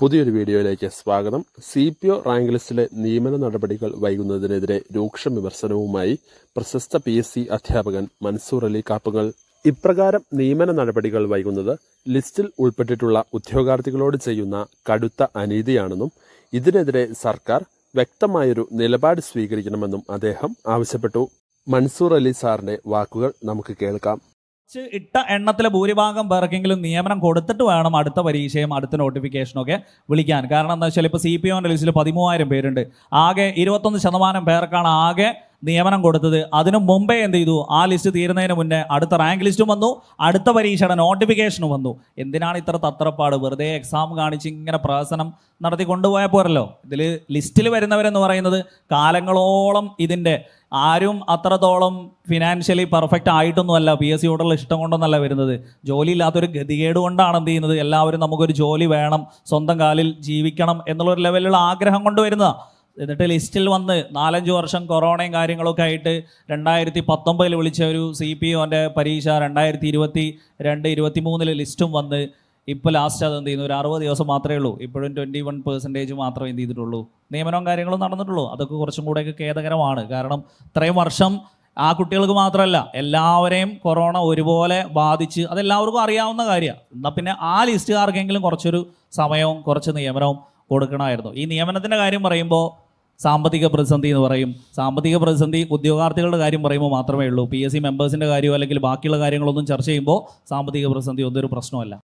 പുതിയൊരു വീഡിയോയിലേക്ക് സ്വാഗതം സി പി ഒ റാങ്ക് ലിസ്റ്റിലെ നിയമന നടപടികൾ വൈകുന്നതിനെതിരെ രൂക്ഷ വിമർശനവുമായി പ്രശസ്ത പി എസ് സി അധ്യാപകൻ മൻസൂർ അലി കാപ്പുകൾ ഇപ്രകാരം നിയമന നടപടികൾ വൈകുന്നത് ലിസ്റ്റിൽ ഉൾപ്പെട്ടിട്ടുള്ള ഉദ്യോഗാർത്ഥികളോട് ചെയ്യുന്ന കടുത്ത അനീതിയാണെന്നും ഇതിനെതിരെ സർക്കാർ വ്യക്തമായൊരു നിലപാട് സ്വീകരിക്കണമെന്നും അദ്ദേഹം ആവശ്യപ്പെട്ടു മൻസൂർ അലി സാറിന്റെ വാക്കുകൾ നമുക്ക് കേൾക്കാം കുറച്ച് ഇട്ട എണ്ണത്തിലെ ഭൂരിഭാഗം പേർക്കെങ്കിലും നിയമനം കൊടുത്തിട്ട് വേണം അടുത്ത പരീക്ഷയും അടുത്ത നോട്ടിഫിക്കേഷനും ഒക്കെ വിളിക്കാൻ കാരണം എന്താ വെച്ചാൽ ഇപ്പോൾ സി പി ഒൻ്റെ ലിസ്റ്റിൽ പതിമൂവായിരം പേരുണ്ട് ആകെ ഇരുപത്തൊന്ന് ശതമാനം പേർക്കാണ് ആകെ നിയമനം കൊടുത്തത് അതിനു മുമ്പേ എന്ത് ചെയ്തു ആ ലിസ്റ്റ് തീരുന്നതിന് മുന്നേ അടുത്ത റാങ്ക് ലിസ്റ്റും വന്നു അടുത്ത പരീക്ഷയുടെ നോട്ടിഫിക്കേഷനും വന്നു എന്തിനാണ് ഇത്ര തത്രപ്പാട് വെറുതെ എക്സാം കാണിച്ച് ഇങ്ങനെ പ്രഹസനം നടത്തി കൊണ്ടുപോയ പോരല്ലോ ഇതിൽ ലിസ്റ്റിൽ വരുന്നവരെന്ന് പറയുന്നത് കാലങ്ങളോളം ഇതിൻ്റെ ആരും അത്രത്തോളം ഫിനാൻഷ്യലി പെർഫെക്റ്റ് ആയിട്ടൊന്നുമല്ല പി എസ് സിയോടുള്ള ഇഷ്ടം കൊണ്ടൊന്നല്ല വരുന്നത് ജോലി ഇല്ലാത്തൊരു ഗതികേട് കൊണ്ടാണ് എന്ത് ചെയ്യുന്നത് എല്ലാവരും നമുക്കൊരു ജോലി വേണം സ്വന്തം കാലിൽ ജീവിക്കണം എന്നുള്ളൊരു ലെവലിലുള്ള ആഗ്രഹം കൊണ്ടുവരുന്നതാണ് എന്നിട്ട് ലിസ്റ്റിൽ വന്ന് നാലഞ്ച് വർഷം കൊറോണയും കാര്യങ്ങളൊക്കെ ആയിട്ട് രണ്ടായിരത്തി പത്തൊമ്പതിൽ വിളിച്ച ഒരു സി പി ഒൻ്റെ പരീക്ഷ രണ്ടായിരത്തി ഇരുപത്തി രണ്ട് ഇരുപത്തി മൂന്നിൽ ലിസ്റ്റും വന്ന് ഇപ്പോൾ ലാസ്റ്റ് അത് എന്ത് ചെയ്യുന്നു ഒരു അറുപത് ദിവസം മാത്രമേ ഉള്ളൂ ഇപ്പോഴും ട്വൻറ്റി വൺ പെർസെൻറ്റേജ് മാത്രമേ എന്ത് ചെയ്തിട്ടുള്ളൂ നിയമനവും കാര്യങ്ങളും നടന്നിട്ടുള്ളൂ അതൊക്കെ കുറച്ചും കൂടെയൊക്കെ ഖേദകരമാണ് കാരണം ഇത്രയും വർഷം ആ കുട്ടികൾക്ക് മാത്രമല്ല എല്ലാവരെയും കൊറോണ ഒരുപോലെ ബാധിച്ച് അതെല്ലാവർക്കും അറിയാവുന്ന കാര്യമാണ് എന്നാൽ പിന്നെ ആ ലിസ്റ്റുകാർക്കെങ്കിലും കുറച്ചൊരു സമയവും കുറച്ച് നിയമനവും കൊടുക്കണമായിരുന്നു ഈ നിയമനത്തിൻ്റെ കാര്യം പറയുമ്പോൾ സാമ്പത്തിക പ്രതിസന്ധി എന്ന് പറയും സാമ്പത്തിക പ്രതിസന്ധി ഉദ്യോഗാർത്ഥികളുടെ കാര്യം പറയുമ്പോൾ മാത്രമേ ഉള്ളൂ പി എസ് സി മെമ്പേഴ്സിൻ്റെ കാര്യമോ അല്ലെങ്കിൽ ബാക്കിയുള്ള കാര്യങ്ങളൊന്നും ചർച്ച ചെയ്യുമ്പോൾ സാമ്പത്തിക പ്രതിസന്ധി ഒന്നൊരു പ്രശ്നമല്ല